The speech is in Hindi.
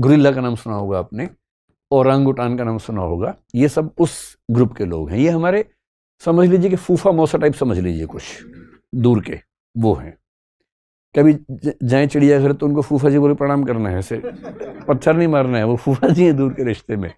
गुरिल्ला का नाम सुना होगा आपने औरंग उटान का नाम सुना होगा ये सब उस ग्रुप के लोग हैं ये हमारे समझ लीजिए कि फूफा मौसा टाइप समझ लीजिए कुछ दूर के वो हैं कभी जाए चिड़ियाघर तो उनको फूफा जी बोले प्रणाम करना है ऐसे पत्थर नहीं मारना है वो फूफा जी हैं दूर के रिश्ते में